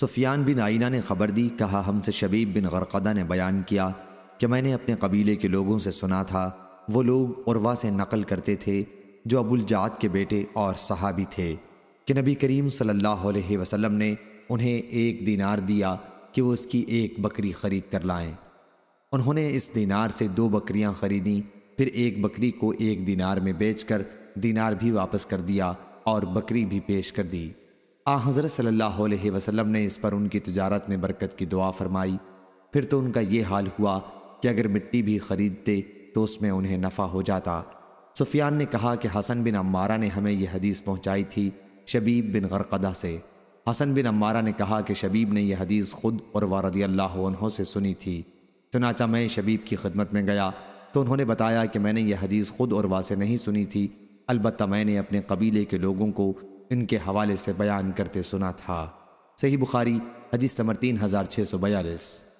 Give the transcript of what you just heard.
सुफियान बिन आइना ने खबर दी कहा हमसे शबीब बिन गरकदा ने बयान किया कि मैंने अपने कबीले के लोगों से सुना था वो लोग उर्वा से नकल करते थे जो जात के बेटे और सहाबी थे कि नबी करीम सल्लल्लाहु अलैहि वसल्लम ने उन्हें एक दिनार दिया कि वो उसकी एक बकरी ख़रीद कर लाएं उन्होंने इस दीनार से दो बकरियां ख़रीदी फिर एक बकरी को एक दिनार में बेचकर दीनार भी वापस कर दिया और बकरी भी पेश कर दी आ हज़रत सल्लल्लाहु अलैहि वसल्लम ने इस पर उनकी तजारत में बरकत की दुआ फरमाई फिर तो उनका ये हाल हुआ कि अगर मिट्टी भी ख़रीदते तो उसमें उन्हें नफ़ा हो जाता सुफियान ने कहा कि हसन बिन अम्मारा ने हमें यह हदीस पहुँचाई थी शबीब बिन गरकदा से हसन बिन अम्मारा ने कहा कि शबीब ने यह हदीस खुद और वारदी अल्लाह से सुनी थी चनाचा मैं शबीब की खदमत में गया तो उन्होंने बताया कि मैंने यह हदीस खुद और वासे नहीं सुनी थी अलबत् मैंने अपने कबीले के लोगों को इनके हवाले से बयान करते सुना था सही बुखारी हदीस नंबर तीन हज़ार छः सौ बयालीस